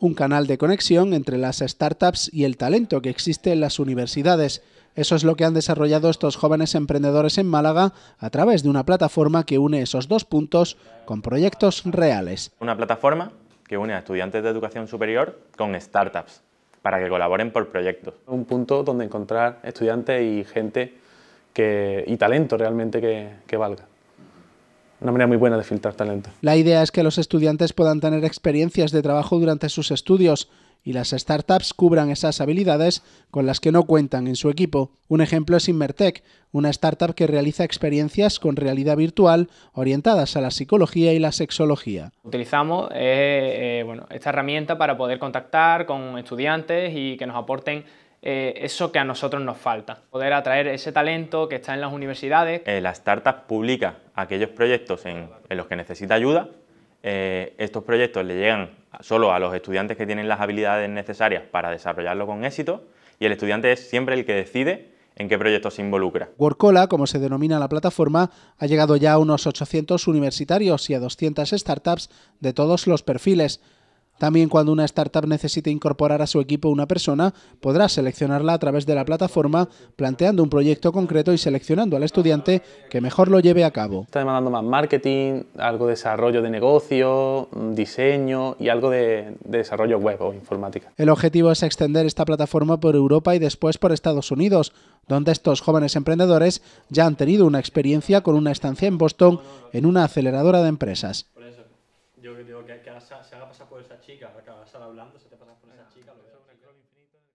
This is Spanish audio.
un canal de conexión entre las startups y el talento que existe en las universidades. Eso es lo que han desarrollado estos jóvenes emprendedores en Málaga a través de una plataforma que une esos dos puntos con proyectos reales. Una plataforma que une a estudiantes de educación superior con startups para que colaboren por proyectos. Un punto donde encontrar estudiantes y gente y talento realmente que valga una manera muy buena de filtrar talento. La idea es que los estudiantes puedan tener experiencias de trabajo durante sus estudios y las startups cubran esas habilidades con las que no cuentan en su equipo. Un ejemplo es Invertech, una startup que realiza experiencias con realidad virtual orientadas a la psicología y la sexología. Utilizamos eh, esta herramienta para poder contactar con estudiantes y que nos aporten eh, eso que a nosotros nos falta, poder atraer ese talento que está en las universidades. Eh, la startup publica aquellos proyectos en, en los que necesita ayuda eh, estos proyectos le llegan solo a los estudiantes que tienen las habilidades necesarias para desarrollarlo con éxito y el estudiante es siempre el que decide en qué proyecto se involucra. Workola, como se denomina la plataforma, ha llegado ya a unos 800 universitarios y a 200 startups de todos los perfiles. También cuando una startup necesite incorporar a su equipo una persona, podrá seleccionarla a través de la plataforma, planteando un proyecto concreto y seleccionando al estudiante que mejor lo lleve a cabo. Está demandando más marketing, algo de desarrollo de negocio, diseño y algo de, de desarrollo web o informática. El objetivo es extender esta plataforma por Europa y después por Estados Unidos, donde estos jóvenes emprendedores ya han tenido una experiencia con una estancia en Boston en una aceleradora de empresas yo digo que, se haga pasar por esa chica, estar hablando, se te pasa por esa chica, lo